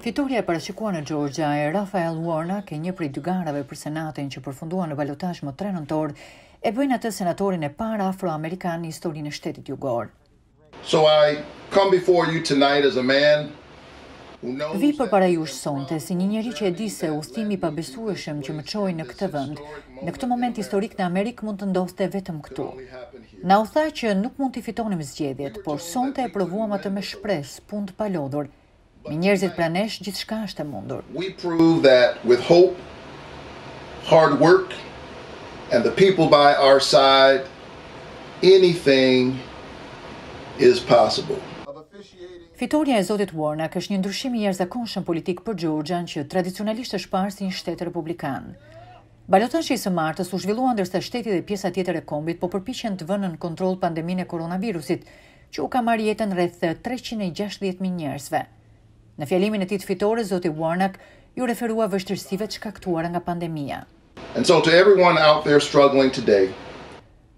Fitoria e parashikuar në Gjorgja e Rafael Warner ke një për i dy garave për senatin që përfundua në balotash më 3 nëntor e bëjnë atë senatorin e parë afro-amerikan në historinë e shtetit jugor. So I come before you tonight as a man Vi për para ju shësonë si një njeri që e di se ustimi pa besueshëm që më qojë në këtë vënd, në këtë moment historik në Amerikë mund të ndoste vetëm këtu. Na u tha që nuk mund të fitonim zgjedhjet, por sonte e provuam atë me shpres, pund palodhur, Me njerëzit pranesh gjithçka është e mundur. We prove that with hope, hard work and the people by our side anything is possible. Fitoria e Zotit Warnak është një ndryshim i jashtëzakonshëm politik për Georgian që tradicionalisht është parë si një shtet republikan. i së martës u zhvillua ndërsa shteti dhe pjesa tjetër e kombit po përpiqen të vënë në kontroll pandeminë e koronavirusit, që u ka marrë jetën rreth 360.000 njerëzve. Në fjalimin e tij të fitore, zoti Warnock ju referua vështirësive të shkaktuara nga pandemia. And so to everyone out there struggling today.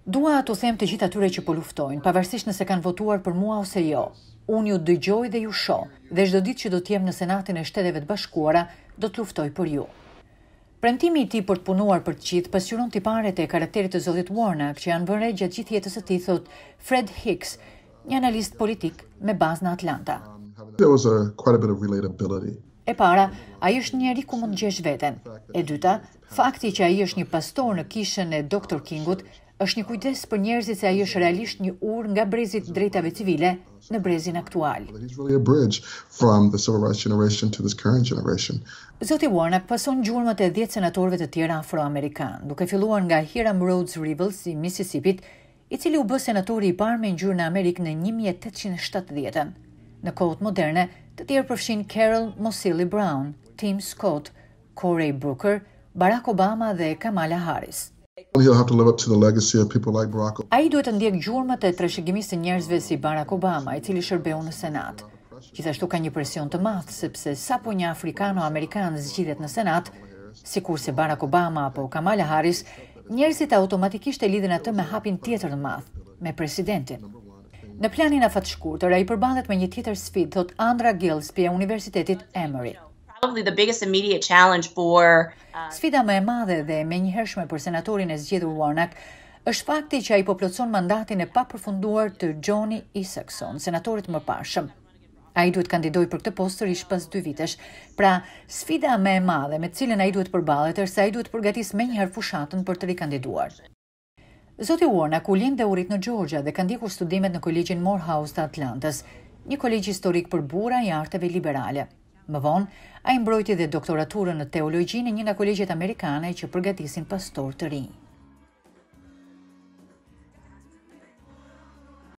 Dua të them të gjithë atyre që po luftojnë, pavarësisht nëse kanë votuar për mua ose jo. Unë ju dëgjoj dhe ju shoh, dhe çdo ditë që do të jem në Senatin e Shteteve të Bashkuara, do të luftoj për ju. Premtimi i tij për të punuar për të gjithë pasqyron tiparet e karakterit të zotit Warnock që janë vënë gjatë gjithë jetës së tij, thot Fred Hicks, një analist politik me bazë në Atlanta. There was a quite a bit of relatability. E para, a i është njeri ku mund gjesh veten. E dyta, fakti që a i është një pastor në kishën e Dr. Kingut, është një kujtes për njerëzit se a i është realisht një ur nga brezit drejtave civile në brezin aktual. Zoti Warnock pason gjurmët e 10 senatorve të tjera afroamerikan, duke filluar nga Hiram Rhodes Rivels i Mississippi, i cili u bë senatori i parë me ngjyrë në Amerikë në 1870-ën. Në kohët moderne, të tjerë përfshin Carol Mosili Brown, Tim Scott, Corey Booker, Barack Obama dhe Kamala Harris. A i duhet të ndjek gjurëmët e të të njerëzve si Barack Obama, i cili shërbeu në Senat. Gjithashtu ka një presion të mathë, sepse sa po një Afrikan o Amerikanë zgjidhet në Senat, si kur se Barack Obama apo Kamala Harris, njerëzit automatikisht e lidhin atë me hapin tjetër në mathë, me presidentin, Në planin e fatshkurtër, ai përballet me një tjetër sfidë, thot Andra Gills, pjesë e Universitetit Emory. Probably the biggest immediate challenge for uh, Sfida më e madhe dhe më e hershme për senatorin e zgjedhur Warnock është fakti që ai po plotson mandatin e papërfunduar të Johnny Isakson, senatorit më parshëm. Ai duhet kandidoj për këtë postë sërish pas 2 vitesh. Pra, sfida më e madhe me të cilën ai duhet të përballet është se ai duhet të përgatisë menjëherë fushatën për të rikandiduar. Zoti Warna ku lind dhe u në Gjorgja dhe ka ndjekur studimet në Kolegjin Morehouse të Atlantës, një kolegj historik për burra i arteve liberale. Më vonë, ai mbrojti dhe doktoraturën në teologji në një nga kolegjet amerikane që përgatisin pastor të rinj.